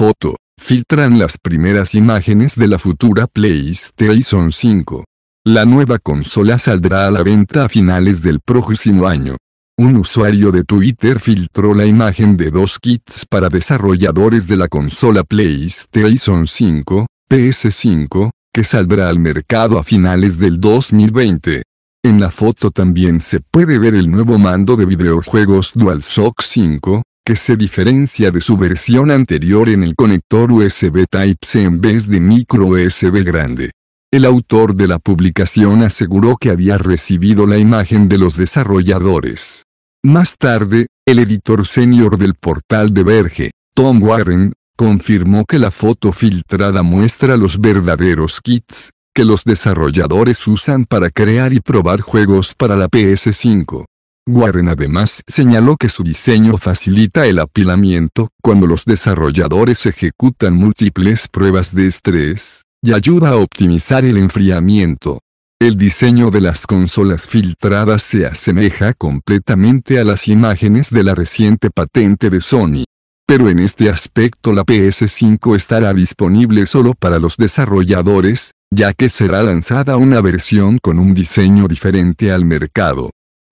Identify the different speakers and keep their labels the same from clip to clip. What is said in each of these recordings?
Speaker 1: foto, filtran las primeras imágenes de la futura PlayStation 5. La nueva consola saldrá a la venta a finales del próximo año. Un usuario de Twitter filtró la imagen de dos kits para desarrolladores de la consola PlayStation 5, PS5, que saldrá al mercado a finales del 2020. En la foto también se puede ver el nuevo mando de videojuegos DualShock 5, que se diferencia de su versión anterior en el conector USB Type-C en vez de micro USB grande. El autor de la publicación aseguró que había recibido la imagen de los desarrolladores. Más tarde, el editor senior del portal de Verge, Tom Warren, confirmó que la foto filtrada muestra los verdaderos kits que los desarrolladores usan para crear y probar juegos para la PS5. Warren además señaló que su diseño facilita el apilamiento cuando los desarrolladores ejecutan múltiples pruebas de estrés, y ayuda a optimizar el enfriamiento. El diseño de las consolas filtradas se asemeja completamente a las imágenes de la reciente patente de Sony. Pero en este aspecto la PS5 estará disponible solo para los desarrolladores, ya que será lanzada una versión con un diseño diferente al mercado.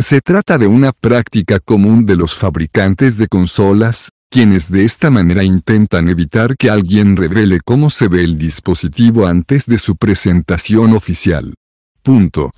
Speaker 1: Se trata de una práctica común de los fabricantes de consolas, quienes de esta manera intentan evitar que alguien revele cómo se ve el dispositivo antes de su presentación oficial. Punto.